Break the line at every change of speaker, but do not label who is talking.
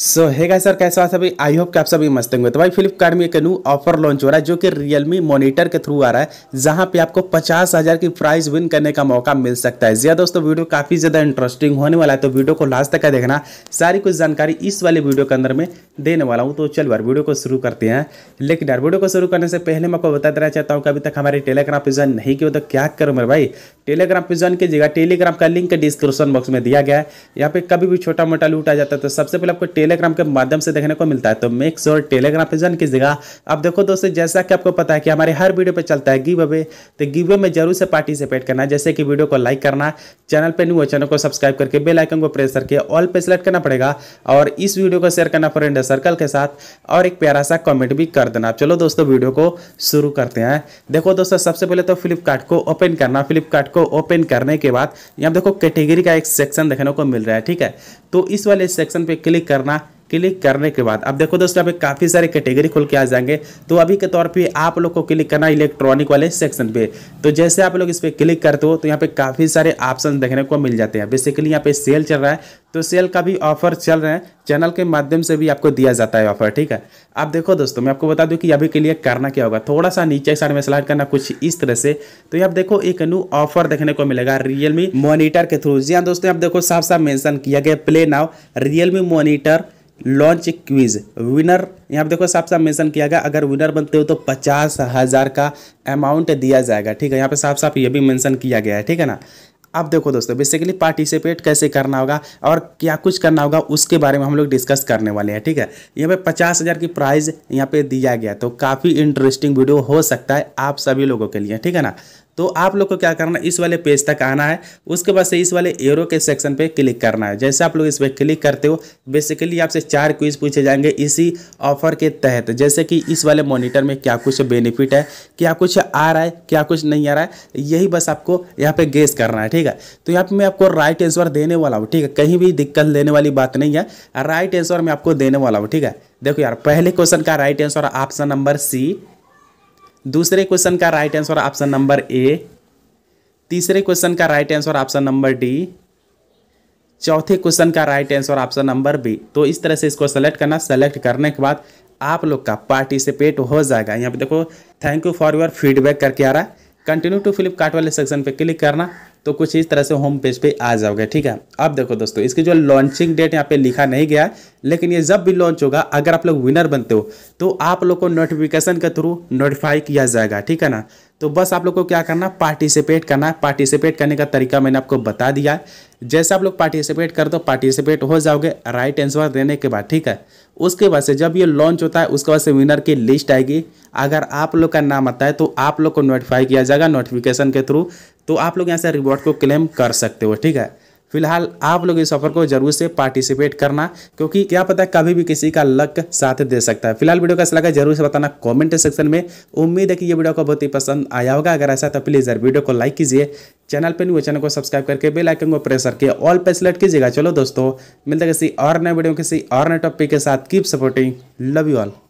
सो है सर कैसे आप सभी आई होप कि आप सभी मस्त होंगे तो भाई फ्लिपकार्ट में एक न्यू ऑफर लॉन्च हो रहा है जो कि रियलमी मॉनिटर के थ्रू आ रहा है जहां पे आपको पचास हज़ार की प्राइस विन करने का मौका मिल सकता है जी हाँ, दोस्तों वीडियो काफ़ी ज़्यादा इंटरेस्टिंग होने वाला है तो वीडियो को लास्ट तक का देखना सारी कुछ जानकारी इस वाले वीडियो के अंदर में देने वाला हूँ तो चल बार वीडियो को शुरू करते हैं लेकिन यार वीडियो को शुरू करने से पहले मैं आपको बता देना चाहता हूँ कि अभी तक हमारे टेलीग्राम पे ज्वाइन नहीं किया तो क्या करूँ मेरे भाई टेलीग्राम पे ज्वाइन कीजिएगा टेलीग्राम का लिंक डिस्क्रिप्शन बॉक्स में दिया गया है यहाँ पे कभी भी छोटा मोटा लूट आ जाता है तो सबसे पहले आपको टेलीग्राम के माध्यम से देखने को मिलता है तो मेक श्योर टेलीग्राम पर ज्वाइन कीजिएगा अब देखो दोस्तों जैसा कि आपको पता है कि हमारे हर वीडियो पर चलता है गिव अवे तो गिव अवे में जरूर से पार्टिसिपेट करना जैसे कि वीडियो को लाइक करना चैनल पर न्यू चैनल को सब्सक्राइब करके बेलाइकन को प्रेस करके ऑल पर सेलेक्ट करना पड़ेगा और इस वीडियो को शेयर करना फ्रेंड सर्कल के साथ और एक प्यारा सा कमेंट भी कर देना चलो दोस्तों वीडियो को शुरू करते हैं देखो दोस्तों सबसे पहले तो फ्लिपकार्ट को ओपन करना फ्लिपकार्ट को ओपन करने के बाद यहाँ देखो कैटेगरी का एक सेक्शन देखने को मिल रहा है ठीक है तो इस वाले सेक्शन पे क्लिक करना क्लिक करने के बाद अब देखो दोस्तों यहाँ पे काफ़ी सारे कैटेगरी खुल के आ जाएंगे तो अभी के तौर पे आप लोग को क्लिक करना इलेक्ट्रॉनिक वाले सेक्शन पे तो जैसे आप लोग इस पर क्लिक करते हो तो यहाँ पे काफ़ी सारे ऑप्शन देखने को मिल जाते हैं बेसिकली यहाँ पे सेल चल रहा है तो सेल का भी ऑफर चल रहे हैं चैनल के माध्यम से भी आपको दिया जाता है ऑफर ठीक है आप देखो दोस्तों मैं आपको बता दूं कि अभी के लिए करना क्या होगा थोड़ा सा नीचे साइड में स्लाइड करना कुछ इस तरह से तो यहाँ देखो एक न्यू ऑफर देखने को मिलेगा रियलमी मोनिटर के थ्रू जी हाँ दोस्तों आप देखो साफ साफ मेंशन किया गया play now Realme monitor launch quiz winner यहाँ पे देखो साफ साफ मेंशन किया गया अगर विनर बनते हो तो पचास हज़ार का अमाउंट दिया जाएगा ठीक है यहाँ पे साफ साफ ये भी मेंशन किया गया है ठीक है ना अब देखो दोस्तों बेसिकली पार्टिसिपेट कैसे करना होगा और क्या कुछ करना होगा उसके बारे में हम लोग डिस्कस करने वाले हैं ठीक है यहाँ पे पचास हज़ार की प्राइज़ यहाँ पे दिया गया तो काफ़ी इंटरेस्टिंग वीडियो हो सकता है आप सभी लोगों के लिए ठीक है ना तो आप लोग को क्या करना है इस वाले पेज तक आना है उसके बाद से इस वाले एरो के सेक्शन पे क्लिक करना है जैसे आप लोग इस पर क्लिक करते हो बेसिकली आपसे चार क्विज पूछे जाएंगे इसी ऑफर के तहत जैसे कि इस वाले मॉनिटर में क्या कुछ बेनिफिट है क्या कुछ आ रहा है क्या कुछ नहीं आ रहा है यही बस आपको यहाँ पे गेस करना है ठीक है तो यहाँ पर मैं आपको राइट आंसर देने वाला हूँ ठीक है कहीं भी दिक्कत लेने वाली बात नहीं है राइट आंसर मैं आपको देने वाला हूँ ठीक है देखो यार पहले क्वेश्चन का right answer option number C दूसरे क्वेश्चन का right answer option number A तीसरे क्वेश्चन का right answer option number D चौथे क्वेश्चन का right answer option number B तो इस तरह से इसको सेलेक्ट करना सेलेक्ट करने के बाद आप लोग का पार्टिसिपेट हो जाएगा यहाँ पे देखो thank you for your feedback करके आ रहा है कंटिन्यू टू फ्लिपकार्ट वाले सेक्शन पे क्लिक करना तो कुछ इस तरह से होम पेज पे आ जाओगे ठीक है अब देखो दोस्तों इसकी जो लॉन्चिंग डेट यहाँ पे लिखा नहीं गया लेकिन ये जब भी लॉन्च होगा अगर आप लोग विनर बनते हो तो आप लोग को नोटिफिकेशन के थ्रू नोटिफाई किया जाएगा ठीक है ना तो बस आप लोग को क्या करना पार्टिसिपेट करना है पार्टिसिपेट करने का तरीका मैंने आपको बता दिया है जैसे आप लोग पार्टिसिपेट कर दो पार्टिसिपेट हो जाओगे राइट आंसर देने के बाद ठीक है उसके बाद से जब ये लॉन्च होता है उसके बाद से विनर की लिस्ट आएगी अगर आप लोग का नाम आता है तो आप लोग को नोटिफाई किया जाएगा नोटिफिकेशन के थ्रू तो आप लोग यहाँ से रिवॉर्ड को क्लेम कर सकते हो ठीक है फिलहाल आप लोग इस ऑफर को जरूर से पार्टिसिपेट करना क्योंकि क्या पता है कभी भी किसी का लक साथ दे सकता है फिलहाल वीडियो कैसा लगा जरूर से बताना कमेंट सेक्शन में उम्मीद है कि ये वीडियो को बहुत ही पसंद आया होगा अगर ऐसा तो प्लीज़ यार वीडियो को लाइक कीजिए चैनल पर नहीं चैनल को सब्सक्राइब करके बेल आइकन को प्रेस करके ऑल पे सिलेक्ट कीजिएगा चलो दोस्तों मिलते किसी और नए वीडियो किसी और नए टॉपिक के साथ keep supporting love you all